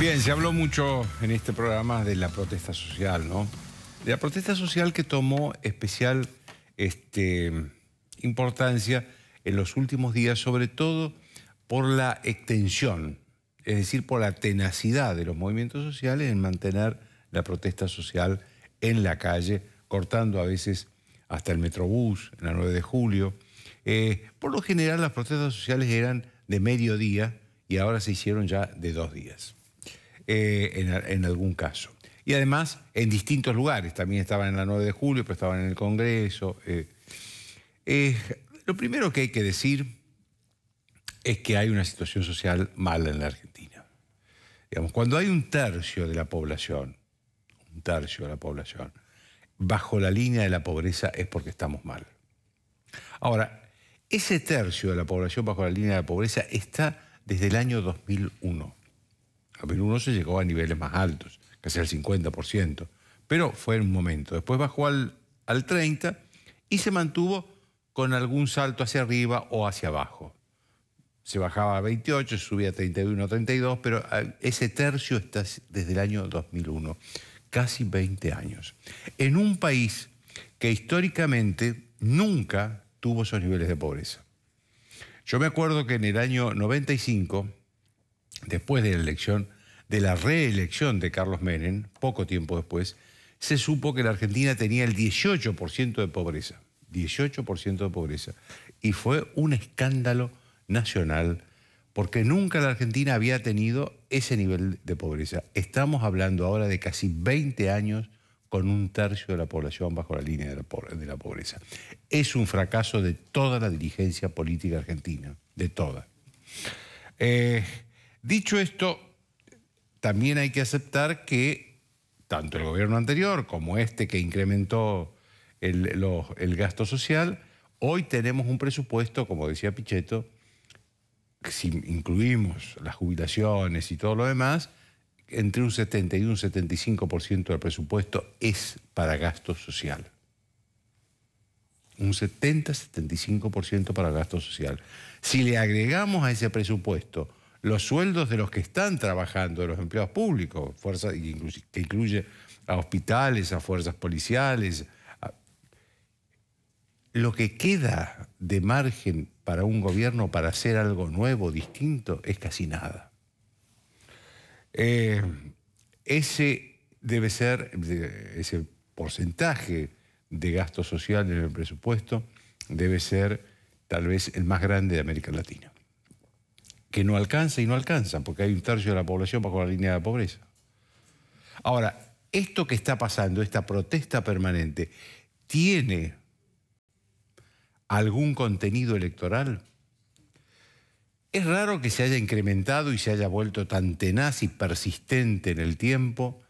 Bien, se habló mucho en este programa de la protesta social, ¿no? De la protesta social que tomó especial este, importancia en los últimos días, sobre todo por la extensión, es decir, por la tenacidad de los movimientos sociales en mantener la protesta social en la calle, cortando a veces hasta el Metrobús, en la 9 de julio. Eh, por lo general las protestas sociales eran de mediodía y ahora se hicieron ya de dos días. Eh, en, algún caso. Y además en distintos lugares, también estaban en la 9 de julio, pero estaban en el Congreso. Eh. Eh, lo primero que hay que decir es que hay una situación social mala en la Argentina. Digamos, cuando hay un tercio de la población, un tercio de la población, bajo la línea de la pobreza es porque estamos mal. Ahora, ese tercio de la población bajo la línea de la pobreza está desde el año 2001. 2001 se llegó a niveles más altos, casi al 50%, pero fue en un momento. Después bajó al, al 30% y se mantuvo con algún salto hacia arriba o hacia abajo. Se bajaba a 28, subía a 31, 32, pero ah, ese tercio está desde el año 2001, casi 20 años. En un país que históricamente nunca tuvo esos niveles de pobreza. Yo me acuerdo que en el año 95 después de la elección, de la reelección de Carlos Menem, poco tiempo después, se supo que la Argentina tenía el 18% de pobreza. 18% de pobreza. Y fue un escándalo nacional porque nunca la Argentina había tenido ese nivel de pobreza. Estamos hablando ahora de casi 20 años con un tercio de la población bajo la línea de la pobreza. Es un fracaso de toda la dirigencia política argentina, de toda. Eh, Dicho esto, también hay que aceptar que tanto el gobierno anterior como este que incrementó el, gasto social, hoy tenemos un presupuesto, como decía Pichetto, si incluimos las jubilaciones y todo lo demás, entre un 70 y un 75% del presupuesto es para gasto social. Un 70-75% para gasto social. Si le agregamos a ese presupuesto los sueldos de los que están trabajando, de los empleados públicos, que incluye a hospitales, a fuerzas policiales. Lo que queda de margen para un gobierno para hacer algo nuevo, distinto, es casi nada. Eh, ese debe ser, ese porcentaje de gasto social en el presupuesto debe ser tal vez el más grande de América Latina que no alcanza y no alcanza, porque hay un tercio de la población bajo la línea de pobreza. Ahora, esto que está pasando, esta protesta permanente, ¿tiene algún contenido electoral? Es raro que se haya incrementado y se haya vuelto tan tenaz y persistente en el tiempo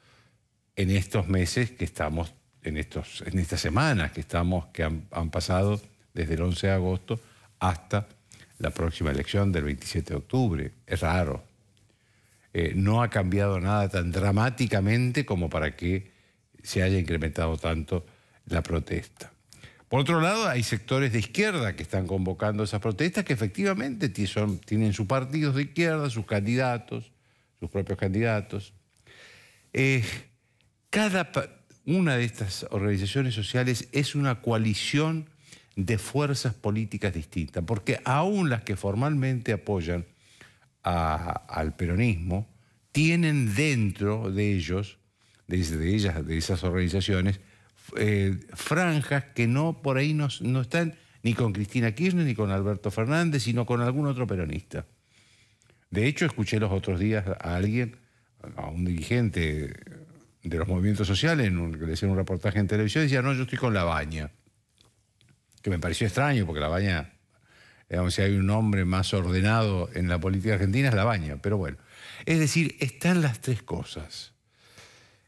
en estos meses que estamos, en, estos, en estas semanas que estamos, que han pasado desde el 11 de agosto hasta la próxima elección del 27 de octubre. Es raro. Eh, no ha cambiado nada tan dramáticamente como para que se haya incrementado tanto la protesta. Por otro lado, hay sectores de izquierda que están convocando esas protestas que efectivamente tienen sus partidos de izquierda, sus candidatos, sus propios candidatos. Eh, cada una de estas organizaciones sociales es una coalición de fuerzas políticas distintas, porque aún las que formalmente apoyan al peronismo tienen dentro de ellos, de, ellas, de esas organizaciones, eh, franjas que no por ahí no, están ni con Cristina Kirchner ni con Alberto Fernández, sino con algún otro peronista. De hecho, escuché los otros días a alguien, a un dirigente de los movimientos sociales, en un, le hicieron un reportaje en televisión, decía, no, yo estoy con la baña que me pareció extraño, porque la baña, digamos, si hay un hombre más ordenado en la política argentina, es la baña, pero bueno. Es decir, están las tres cosas.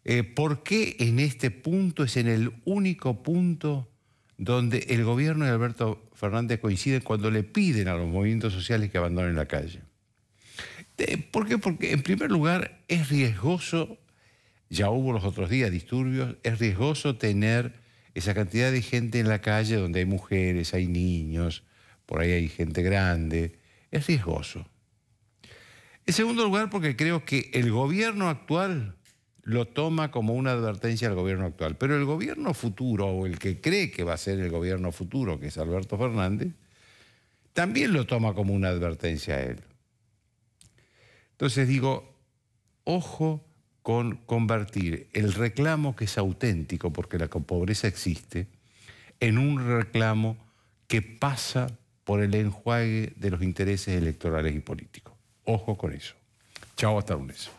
Eh, ¿Por qué en este punto es en el único punto donde el gobierno de Alberto Fernández coincide cuando le piden a los movimientos sociales que abandonen la calle? ¿Por qué? Porque en primer lugar es riesgoso, ya hubo los otros días disturbios, es riesgoso tener esa cantidad de gente en la calle donde hay mujeres, hay niños, por ahí hay gente grande, es riesgoso. En segundo lugar, porque creo que el gobierno actual lo toma como una advertencia al gobierno actual, pero el gobierno futuro, o el que cree que va a ser el gobierno futuro, que es Alberto Fernández, también lo toma como una advertencia a él. Entonces digo, ojo con convertir el reclamo que es auténtico, porque la pobreza existe, en un reclamo que pasa por el enjuague de los intereses electorales y políticos. Ojo con eso. Chao, hasta lunes.